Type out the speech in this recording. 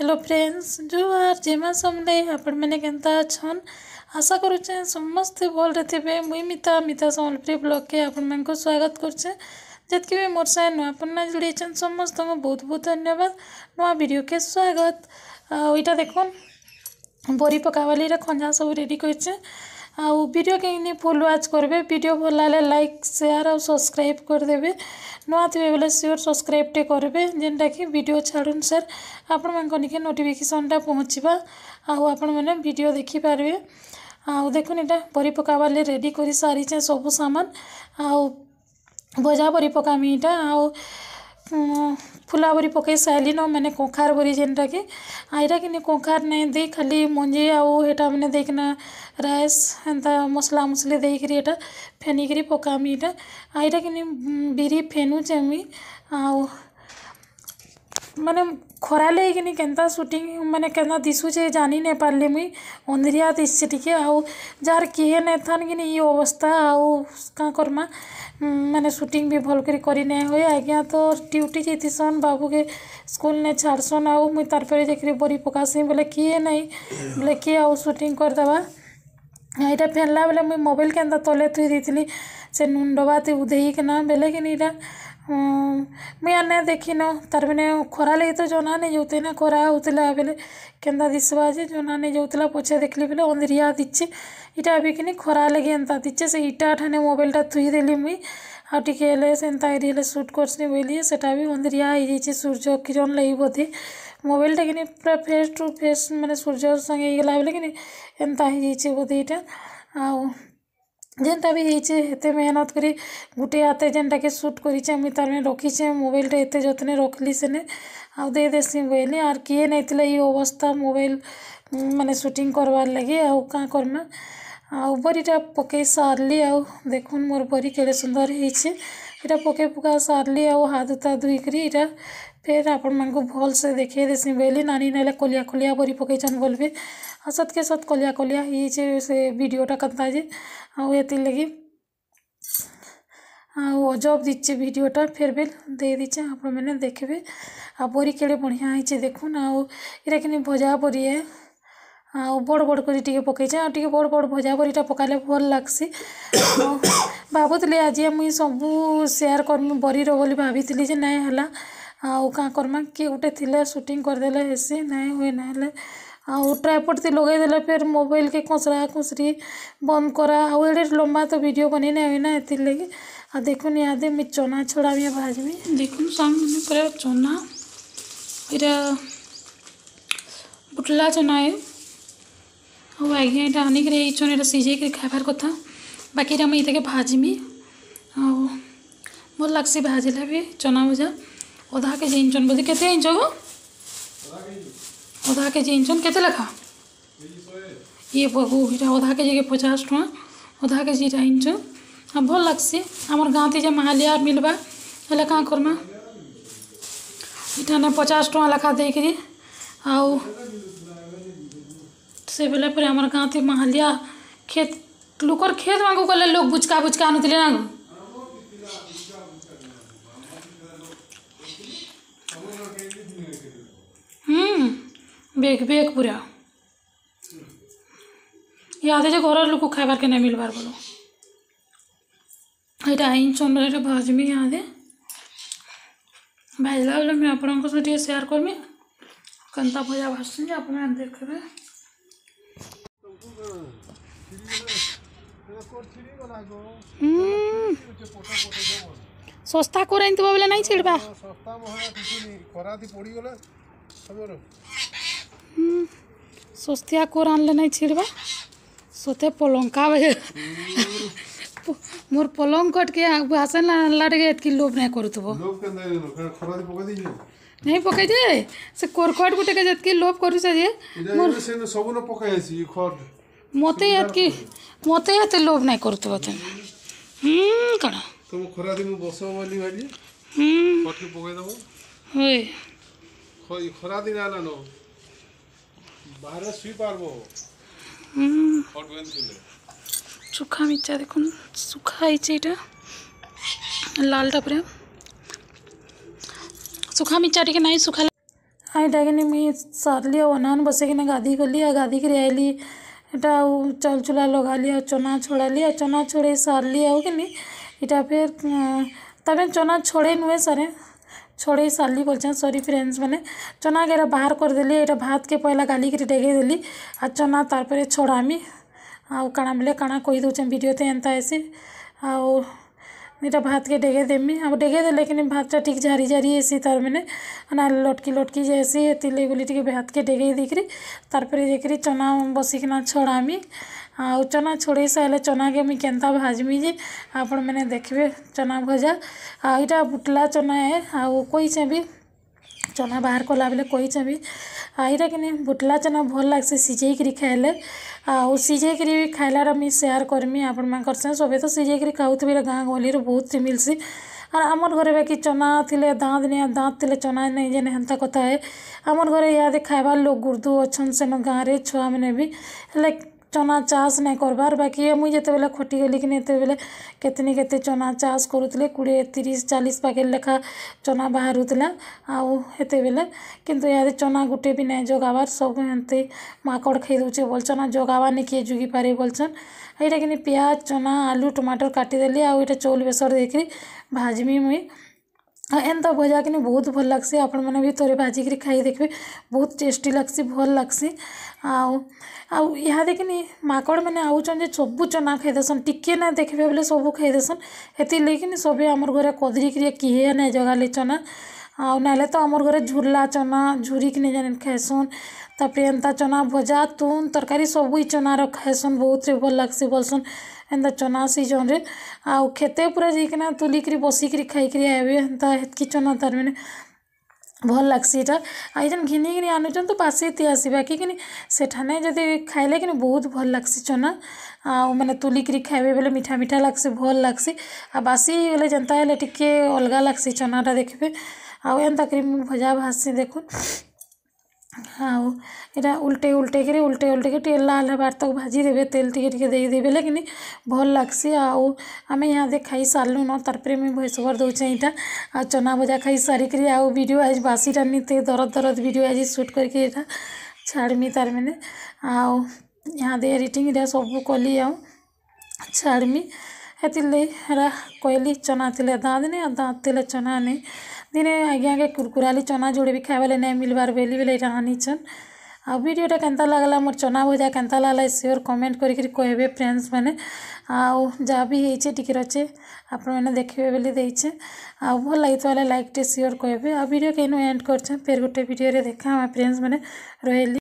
hello friends ଯେଉଁ ଆର୍ ଜେମା ସମଲେ ଆପଣମାନେ କେନ୍ତା ଅଛନ୍ ଆଶା କରୁଛେ ସମସ୍ତେ ଭଲରେ ଥିବେ ମୁଇଁ ମିତା ମିତା ସମ୍ବଲପୁରୀ ବ୍ଲଗ୍କେ ଆପଣମାନଙ୍କୁ ସ୍ୱାଗତ କରୁଛେ ଯେତ୍କି ବି ମୋର ସାଙ୍ଗେ ନୂଆ ପୁରୁଣା ଯୋଡ଼ିଛନ୍ ସମସ୍ତଙ୍କୁ ବହୁତ ବହୁତ ଧନ୍ୟବାଦ ନୂଆ ଭିଡ଼ିଓକେ ସ୍ୱାଗତ ଆଉ ଏଇଟା ଦେଖୁନ୍ ବରି ପକାବାଲିର ଖଞ୍ଜା ସବୁ ରେଡ଼ି କରିଛେ ଆଉ ଭିଡ଼ିଓ କେହିନି ଫୁଲ୍ ୱାଚ୍ କରିବେ ଭିଡ଼ିଓ ଭଲ ହେଲେ ଲାଇକ୍ ସେୟାର୍ ଆଉ ସବସ୍କ୍ରାଇବ୍ କରିଦେବେ ନୂଆ ଥିବେ ବେଲେ ସିଓର୍ ସବସ୍କ୍ରାଇବ୍ଟେ କରିବେ ଯେନ୍ଟାକି ଭିଡ଼ିଓ ଛାଡ଼ୁନ୍ ସାର୍ ଆପଣମାନଙ୍କ ନିକେ ନୋଟିଫିକେସନ୍ଟା ପହଞ୍ଚିବା ଆଉ ଆପଣମାନେ ଭିଡ଼ିଓ ଦେଖିପାରିବେ ଆଉ ଦେଖୁନ୍ ଏଇଟା ବରି ପକାବାର୍ ଲାଗି ରେଡ଼ି କରି ସାରିଛେଁ ସବୁ ସାମାନ୍ ଆଉ ଭଜା ବରି ପକାମି ଏଇଟା ଆଉ ଫୁଲାବରି ପକେଇ ସାଇଲିନ ମାନେ କଖାର ବରି ଯେନ୍ଟାକି ଏଇଟା କିନି କଖାର ନାଇଁ ଦେଇ ଖାଲି ମଞ୍ଜି ଆଉ ହେଟା ମାନେ ଦେଇକିନା ରାଇସ୍ ହେନ୍ତା ମସଲା ମସଲି ଦେଇକିରି ଏଇଟା ଫେନିକିରି ପକାମି ଏଇଟା ଏଇଟା କିନି ବିରି ଫେନୁଛେ ମୁଇଁ ଆଉ ମାନେ खरा लेकिन के सुटिंग मैंने के दिशुचे जानी नहीं पार्ली मुई अंधरिया दिशे टी आ किए न था कि ये अवस्था आउ क्या करमा हम्म, मैंने सुटिंग भी भल कर हुए आज्ञा तो ड्यूटी जीतीसन बाबू के स्कूल ने छाड़सन आउ मुई तार देखी बोरी पकासी बोले किए नाई बोले किए आ सुटिंग करदे यहाँ फेरला बोले मुझ मोबाइल के तले थी से नुन डबाते उधे किना कि नहीं ಮಿಯಾನೆ ದೇಖಿನೋ ತರ್ವಿನೇ ಖೋರಾಲೆ ಇತ್ತು ಜೋನಾನೆ ಜೋತೇನೆ ಖೋರ ಹೌತಿಲ್ಲ ಬೆಲೆ ಕೆಂದ ದಿಸ್ವಾಜೆ ಜೋನಾನೆ ಜೋತಿಲ್ಲ ಪೋಚೆ ದೇಖ್ಲಿ ಬೆಲೆ ಒಂದು ರಿಯಾ ದಿಚ್ಚೆ ಇಟಾ ಬಿಕಿನಿ ಖೋರಾಲೆಗೆ ಅಂತ ದಿಚ್ಚೆ ସେ ଇଟା ଠାନେ ମୋବାଇଲ୍ଟା ଥୁଇଦେଲି ମୁଇଁ ଆଉ ଟିକେ ହେଲେ ସେନ୍ତା ଏରି ହେଲେ ସୁଟ୍ କର୍ସିନି ବୋଇଲି ସେଟା ବି ଅନ୍ଧରିଆ ହେଇଯାଇଛେ ସୂର୍ଯ୍ୟ କିରଣ ଲାଗି ବୋଧେ ମୋବାଇଲ୍ଟା କିନି ପୁରା ଫେସ୍ ଟୁ ଫେସ୍ ମାନେ ସୂର୍ଯ୍ୟ ସାଙ୍ଗେ ହେଇଗଲା ବେଲେ କିନି ଏନ୍ତା ହେଇଯାଇଛେ ବୋଧେ ଇଟା ଆଉ जेनता भी होते एत मेहनत करी गुटे हाथ जेनटा के सुट करीचे मुझे तार मैं रखीचे मोबाइल टाइम एत जत्ने रखिली सेने आदेसी बोली आर किए नहीं अवस्था मोबाइल मैंने सुटिंग करवार लगे आरमा आरीटा पकई सारे आ मोर बरी के सुंदर हो यहाँ पके पुका सारे आउ हाथ उत धोकरी यहाँ फेर आपण मैं भल से देखे देसी बोली नानी ना कलिया कलिया बरी पकईन बोल भी आ हाँ, सत्के सत कलिया कलिया ये से भिडटा कंता जे आती हाँ, लगे आजब हाँ, दीचे भिडटा फेर भी दे दीचे आपने देखे आ बरी के बढ़िया देखना आ कि भजा बरी है ଆଉ ବଡ଼ ବଡ଼ କରି ଟିକେ ପକେଇଛେ ଆଉ ଟିକେ ବଡ଼ ବଡ଼ ଭଜା କରିଟା ପକାଲେ ଭଲ ଲାଗ୍ସି ଆଉ ଭାବୁଥିଲି ଆଜି ମୁଇଁ ସବୁ ସେୟାର କର୍ମି ବରିର ବୋଲି ଭାବିଥିଲି ଯେ ନାଇଁ ହେଲା ଆଉ କାଁ କର୍ମା କିଏ ଗୋଟେ ଥିଲେ ସୁଟିଂ କରିଦେଲେ ହେସି ନାଇଁ ହୁଏ ନାଇଁ ହେଲେ ଆଉ ଟ୍ରାଇପଡ଼୍ତି ଲଗେଇଦେଲେ ଫେର୍ ମୋବାଇଲ୍କେ କଂସରା କୁଂସରି ବନ୍ଦ କରା ଆଉ ଏଡ଼େ ଲମ୍ବା ତ ଭିଡ଼ିଓ ବନେଇ ନାଇଁ ହୁଏ ନା ଏଥିର୍ଲାଗି ଆଉ ଦେଖୁନ୍ ଇହାଦେ ମୁଇଁ ଚନା ଛଡ଼ା ବି ଭାଜ୍ମି ଦେଖୁନ୍ ସାଙ୍ଗମାନେ ପୁରା ଚନା ଇଟା ବୁଟଲା ଚନା ଏ आउ आजा ये आन कर सीझे खाबार कथा बाकी ये भाजमी आउ मोर लगसी भाजला भी चना भजा अधा के जी इंचन बोलते के इंच हो अधा के जी इंचन के लखा ये बहुटा अधा के जी पचास टाँह अधा के जीटा इंच भल लग्सी आम गाँव तेज महालिया मिलवा हेल्ला क्या करमा ये पचास टाँह लखा दे आ से बेले पर आम गाँव में हलिया खेत लुकर खेत में गले लोग बुचका बुचका आनुले ना हम्म बेग बेग पूरा याद है घर लोक खाबार के ना पार बोलो ଏଇଟା ଆଇନ ଚନ୍ଦନରେ ଭାଜମି ଇହାଦେ ଭାଜିଲା ବେଲେ ମୁଇଁ ଆପଣଙ୍କ ସହ ଟିକେ ସେୟାର କର୍ମି କେନ୍ତା ଭଜା ଭାଜୁଛି ଯେ ଶସ୍ତା କୋରା ଏମିତି ବୋଲେ ନାଇଁ ଛିଡ଼ବା ଶସ୍ତିଆ କୋରା ଆଣିଲେ ନାଇଁ ଛିଡ଼ବା ସତେ ପଲଙ୍କା ମୋର ପଲଙ୍କ ଟିକେ ଆସେଲା ଆଣିଲା ଟିକେ ଏତିକି ଲୋଭ ନାଇଁ କରୁଥିବ नहीं पकाई जे से कोर खट गुटे के जतकी लोभ करू से जे मोर से सब न पकाई छी खट मते यतकी मते यते लोभ नाही करतो बते हम कणा तुम खरा दिन बसो बोली भाजी हम खट पकाई दबो होय खई खरा दिन आना नो बाहर सुई पारबो हम खट बेन दिले सुखा मिर्चा देखुन सुखा आइছে এটা লালটা প্রেম सुखा मिचारी के ना सुखा आई डाइन मुई सारे अनान बस कि गाधी गली आ गाधी कर चल चुला लगाली आ चना छोड़ी आ चना छोड़े सारे आउकिन इटा फिर अं, तब चना छोड़े नुहे सर छोड़े सारे बोल सरी फ्रेंड्स मैंने चना के बाहर करदे ये भात के पहला गाली कर डेगेदेली आ चना तार छोड़ामी आउ काणा बोले काणा कही भिडे एंता है এটা ভাতকে ঢেকে দেবি अब ঢেকে দিলে কিন্তু ভাতটা ঠিক ঝারি ঝারি এসি তার মানে না লটকি লটকি যে এসি এতিলে বলি টিকে ভাতকে ঢেকে দেইকি তারপরে দেখি চনা বসিকিনা ছড়ামি ଆଉ ଚନା ଛଡ଼େଇ ସାରିଲେ ଚନାକେ ମୁଇଁ କେନ୍ତା ଭାଜମି ଯେ ଆପଣମାନେ ଦେଖିବେ ଚନା ଭଜା ଆଉ ଇଟା ବୁଟଲା ଚନା ଏ ଆଉ କହିଛେଁ ବି चना बाहर कला बेले कही भी ये कि बुटला चना भल लगे सीझे कर खाएले आजे भी मुझे सेयार करमी आपण मैं सब तो सीझे खाऊ गाँ गली बहुत ही मिलसी आर आम घर बाकी चना थे दाँत नहीं दाँत थे चना नहीं जेने हेन्ता कथ है आम घर इत खाइबार लोक गुर्दू अच्छे से गाँव रुआ मैंने भी चना चाष नहीं करवार बाकी मुझे जिते बेले खटी गली कितने के केते चना चाष करुले कोड़े तीस चालीस पैकेट लेखा चना बाहर आते बेले कि चना गुटे भी नहीं जोगाबार सब एमती माकड़ खाई दूचे बोल चना जोगाबा नहीं किए जुगी पारे बोलचन ये कि पिज चना आलू टमाटर काटिदेली आईटा चोल बेसर देकर भाजमी मुई एंता भजा कि बहुत भल लगे आपण मैंने भी थोड़े भाजिकी खाई देखिए बहुत टेस्ट लग्सी भल लग्सी आदि माकड़ मैंने आउचन जो सब चना खाईदेसन टिके ना देखे बोले सब खाईदेसन ये लेकिन आम घर कदरी क्रिया किए ना जगाली चना आ हाँ, ना तो आम घर झुरला चना झुरी कि नहीं खाएसन तपे एंता चना भजा तुन तरकारी सब चनार खाएसन बहुत ही भल लगे बोलसन एंता चना सीजन रे आउ खेते पूरा जाइना तुलिकी बसिकी खाई आए हेतक चना तार मैंने भल लगसी यहाँ आई घिनी आनुचन तो पासी तीस बाकी सेठाने जदि खाइले कि बहुत भल लगसी चना आउ मैंने तुलिकी खाए बोले मीठा मीठा लगसी भल लगसी आसी बासी गले जनता अलग लगसी चनाटा देखे आउ क्रीम भजा भाजसी देख आउ आटा उल्टे उल्टे करी उल्टे उल्टे कर लाल हबार तक भाजी देवे तेल टिके दे देवे लेकिन भल लग्सी आउ आम यहाँ दे खाई सारू न तारे मुझे भैंस कर दूचे यहाँ आ चना भजा खाई सारिकी आज बासी नहीं दरद दरद भिड आज सुट करके छाड़मी तार मैंने आउ यहाँ दे एडिटिंग सब कली आ छाड़मी हेतिर कहली चना थी दाँत नहीं दाँत थी चना नहीं ଦିନେ ଆଜ୍ଞା ଆଜ୍ଞାକେ କୁର୍କୁରାଲି ଚନା ଯୋଡ଼େ ବି ଖାଇବାର୍ ନାଇଁ ମିଲ୍ବାର୍ ବେଲି ବେଲେ ଏଇଟା ଆନିଛନ୍ ଆଉ ଭିଡ଼ିଓଟା କେନ୍ତା ଲାଗ୍ଲା ମୋର ଚନା ଭଜା କେନ୍ତା ଲାଗ୍ଲା ସିଓର୍ କମେଣ୍ଟ କରିକିରି କହିବେ ଫ୍ରେଣ୍ଡସ୍ ଆଉ ଯାହା ବି ହେଇଛେ ଟିକେ ଅଛେ ଆପଣମାନେ ଦେଖିବେ ବୋଲି ଦେଇଛେ ଆଉ ଭଲ ଲାଗିଥିବା ହେଲେ ଲାଇକ୍ଟେ ସିଓର୍ କହିବେ ଆଉ ଭିଡ଼ିଓ କେନୁ ଏଣ୍ଡ କରିଛେ ଫେର୍ ଗୋଟେ ଭିଡ଼ିଓରେ ଦେଖା ଆମେ ଫ୍ରେଣ୍ଡସ୍ ମାନେ ରହିଲି